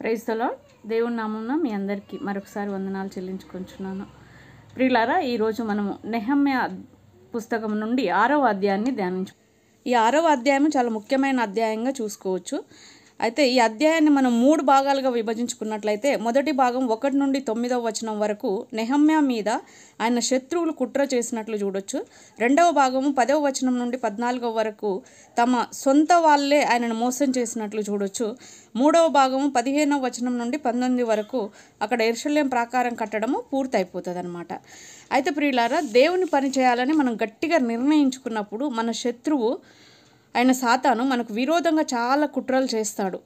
ప్రైజ్తలో దేవుని నామం మీ అందరికీ మరొకసారి వందనాలు చెల్లించుకుంటున్నాను ప్రియులారా ఈరోజు మనము నెహమ్య పుస్తకం నుండి ఆరవ అధ్యాయాన్ని ధ్యానించు ఈ ఆరవ అధ్యాయం చాలా ముఖ్యమైన అధ్యాయంగా చూసుకోవచ్చు అయితే ఈ అధ్యాయాన్ని మనం మూడు భాగాలుగా విభజించుకున్నట్లయితే మొదటి భాగం ఒకటి నుండి తొమ్మిదవ వచనం వరకు నెహమ్యా మీద ఆయన శత్రువులు కుట్ర చేసినట్లు చూడొచ్చు రెండవ భాగము పదవ వచనం నుండి పద్నాలుగవ వరకు తమ సొంత వాళ్ళే ఆయనను మోసం చేసినట్లు చూడొచ్చు మూడవ భాగము పదిహేనవ వచనం నుండి పంతొమ్మిది వరకు అక్కడ ఎర్షల్యం ప్రాకారం కట్టడము పూర్తయిపోతుంది అనమాట అయితే ప్రియులారా దేవుని పని చేయాలని మనం గట్టిగా నిర్ణయించుకున్నప్పుడు మన శత్రువు ఆయన సాతాను మనకు విరోధంగా చాలా కుట్రలు చేస్తాడు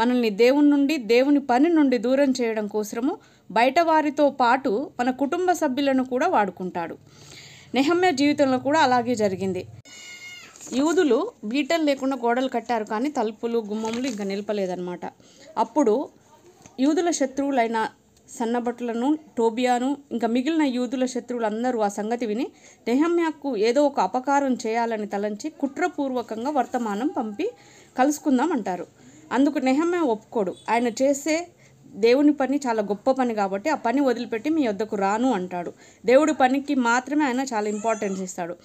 మనల్ని దేవుని నుండి దేవుని పని నుండి దూరం చేయడం కోసము బయట వారితో పాటు మన కుటుంబ సభ్యులను కూడా వాడుకుంటాడు నెహమ్య జీవితంలో కూడా అలాగే జరిగింది యూదులు బీటలు లేకుండా గోడలు కట్టారు కానీ తలుపులు గుమ్మములు ఇంకా నిలపలేదన్నమాట అప్పుడు యూదుల శత్రువులైన సన్నబట్లను టోబియాను ఇంకా మిగిలిన యూదుల శత్రువులందరూ ఆ సంగతి విని నెహమ్యాకు ఏదో ఒక అపకారం చేయాలని తలంచి కుట్రపూర్వకంగా వర్తమానం పంపి కలుసుకుందామంటారు అందుకు నెహమ్యా ఒప్పుకోడు ఆయన చేసే దేవుని పని చాలా గొప్ప పని కాబట్టి ఆ పని వదిలిపెట్టి మీ వద్దకు రాను అంటాడు దేవుడి పనికి మాత్రమే ఆయన చాలా ఇంపార్టెన్స్ ఇస్తాడు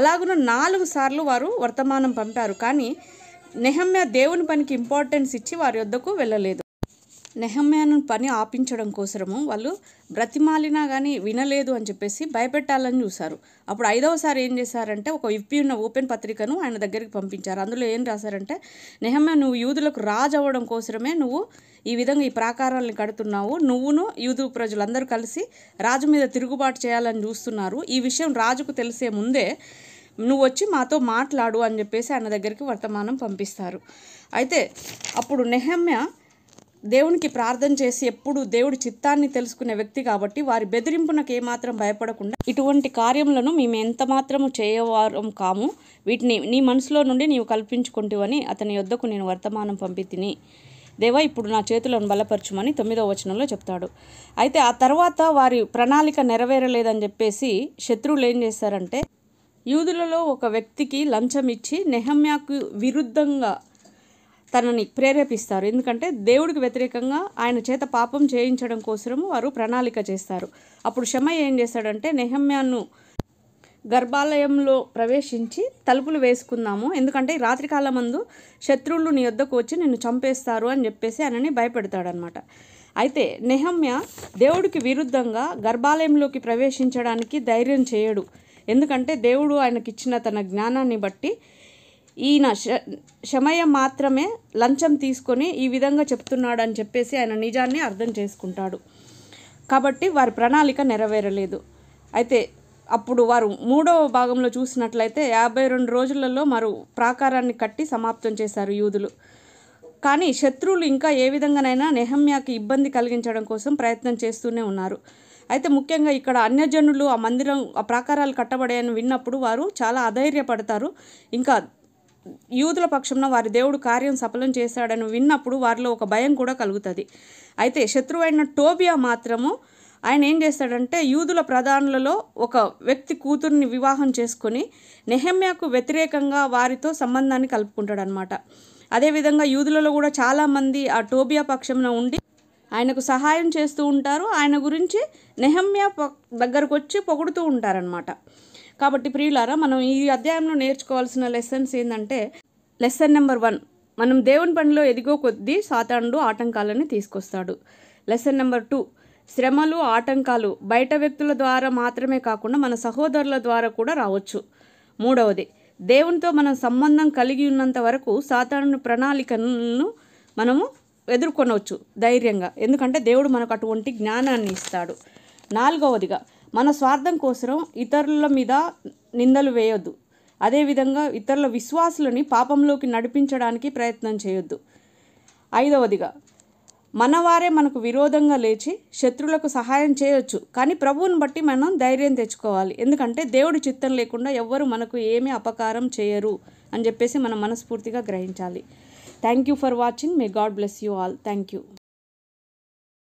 అలాగున నాలుగు సార్లు వారు వర్తమానం పంపారు కానీ నెహమ్య దేవుని పనికి ఇంపార్టెన్స్ ఇచ్చి వారి వద్దకు వెళ్ళలేదు నెహమ్యాను పని ఆపించడం కోసము వాళ్ళు బ్రతిమాలినా కానీ వినలేదు అని చెప్పేసి భయపెట్టాలని చూశారు అప్పుడు ఐదవసారి ఏం చేశారంటే ఒక ఇప్పి ఉన్న ఓపెన్ పత్రికను ఆయన దగ్గరికి పంపించారు అందులో ఏం రాశారంటే నెహమ్యా నువ్వు యూదులకు రాజు అవ్వడం కోసమే నువ్వు ఈ విధంగా ఈ ప్రాకారాలను కడుతున్నావు నువ్వును యూదు ప్రజలందరూ కలిసి రాజు మీద తిరుగుబాటు చేయాలని చూస్తున్నారు ఈ విషయం రాజుకు తెలిసే ముందే నువ్వు వచ్చి మాతో మాట్లాడు అని చెప్పేసి ఆయన దగ్గరికి వర్తమానం పంపిస్తారు అయితే అప్పుడు నెహమ్య దేవునికి ప్రార్థన చేసి ఎప్పుడు దేవుడి చిత్తాన్ని తెలుసుకునే వ్యక్తి కాబట్టి వారి బెదిరింపునకు ఏమాత్రం భయపడకుండా ఇటువంటి కార్యములను మేము ఎంత మాత్రము చేయవారం కాము వీటిని నీ మనసులో నుండి నీవు కల్పించుకుంటువని అతని యొద్దకు నేను వర్తమానం పంపి దేవ దేవా ఇప్పుడు నా చేతులను బలపరచుమని తొమ్మిదో వచనంలో చెప్తాడు అయితే ఆ తర్వాత వారి ప్రణాళిక నెరవేరలేదని చెప్పేసి శత్రువులు ఏం చేశారంటే యూదులలో ఒక వ్యక్తికి లంచం ఇచ్చి నెహమ్యాకు విరుద్ధంగా తనని ప్రేరేపిస్తారు ఎందుకంటే దేవుడికి వ్యతిరేకంగా ఆయన చేత పాపం చేయించడం కోసము వారు ప్రణాళిక చేస్తారు అప్పుడు క్షమ ఏం చేస్తాడంటే నెహమ్యాను గర్భాలయంలో ప్రవేశించి తలుపులు వేసుకుందాము ఎందుకంటే రాత్రికాలం మందు శత్రువులు నీ వద్దకు వచ్చి నిన్ను చంపేస్తారు అని చెప్పేసి ఆయనని భయపెడతాడనమాట అయితే నెహమ్య దేవుడికి విరుద్ధంగా గర్భాలయంలోకి ప్రవేశించడానికి ధైర్యం చేయడు ఎందుకంటే దేవుడు ఆయనకిచ్చిన తన జ్ఞానాన్ని బట్టి ఈయన శమయం మాత్రమే లంచం తీసుకొని ఈ విధంగా చెప్తున్నాడు అని చెప్పేసి ఆయన నిజాన్ని అర్థం చేసుకుంటాడు కాబట్టి వారి ప్రణాళిక నెరవేరలేదు అయితే అప్పుడు వారు మూడవ భాగంలో చూసినట్లయితే యాభై రెండు రోజులలో మరో ప్రాకారాన్ని కట్టి సమాప్తం చేశారు యూదులు కానీ శత్రువులు ఇంకా ఏ విధంగానైనా నెహమ్యాకి ఇబ్బంది కలిగించడం కోసం ప్రయత్నం చేస్తూనే ఉన్నారు అయితే ముఖ్యంగా ఇక్కడ అన్యజనులు ఆ మందిరం ఆ ప్రాకారాలు కట్టబడాయని విన్నప్పుడు వారు చాలా అధైర్యపడతారు ఇంకా యూదుల పక్షంన వారి దేవుడు కార్యం సఫలం చేశాడని విన్నప్పుడు వారిలో ఒక భయం కూడా కలుగుతుంది అయితే శత్రువైన టోబియా మాత్రము ఆయన ఏం చేస్తాడంటే యూదుల ప్రధానులలో ఒక వ్యక్తి కూతుర్ని వివాహం చేసుకొని నెహమ్యాకు వ్యతిరేకంగా వారితో సంబంధాన్ని కలుపుకుంటాడు అనమాట అదేవిధంగా యూదులలో కూడా చాలామంది ఆ టోబియా పక్షంన ఉండి ఆయనకు సహాయం చేస్తూ ఉంటారు ఆయన గురించి నెహమ్యా దగ్గరకు వచ్చి పొగుడుతూ ఉంటారనమాట కాబట్టి ప్రియులారా మనం ఈ అధ్యాయంలో నేర్చుకోవాల్సిన లెసన్స్ ఏంటంటే లెసన్ నెంబర్ వన్ మనం దేవుని పనిలో ఎదిగో కొద్దీ సాతానుడు ఆటంకాలని తీసుకొస్తాడు లెసన్ నెంబర్ టూ శ్రమలు ఆటంకాలు బయట వ్యక్తుల ద్వారా మాత్రమే కాకుండా మన సహోదరుల ద్వారా కూడా రావచ్చు మూడవది దేవునితో మనం సంబంధం కలిగి ఉన్నంత వరకు సాధారణ ప్రణాళికలను మనము ఎదుర్కొనవచ్చు ధైర్యంగా ఎందుకంటే దేవుడు మనకు అటువంటి జ్ఞానాన్ని ఇస్తాడు నాలుగవదిగా మన స్వార్థం కోసం ఇతరుల మీద నిందలు వేయొద్దు అదేవిధంగా ఇతరుల విశ్వాసులని పాపంలోకి నడిపించడానికి ప్రయత్నం చేయొద్దు ఐదవదిగా మనవారే మనకు విరోధంగా లేచి శత్రులకు సహాయం చేయొచ్చు కానీ ప్రభువుని బట్టి మనం ధైర్యం తెచ్చుకోవాలి ఎందుకంటే దేవుడి చిత్తం లేకుండా ఎవ్వరు మనకు ఏమీ అపకారం చేయరు అని చెప్పేసి మనం మనస్ఫూర్తిగా గ్రహించాలి thank you for watching may God bless you all thank you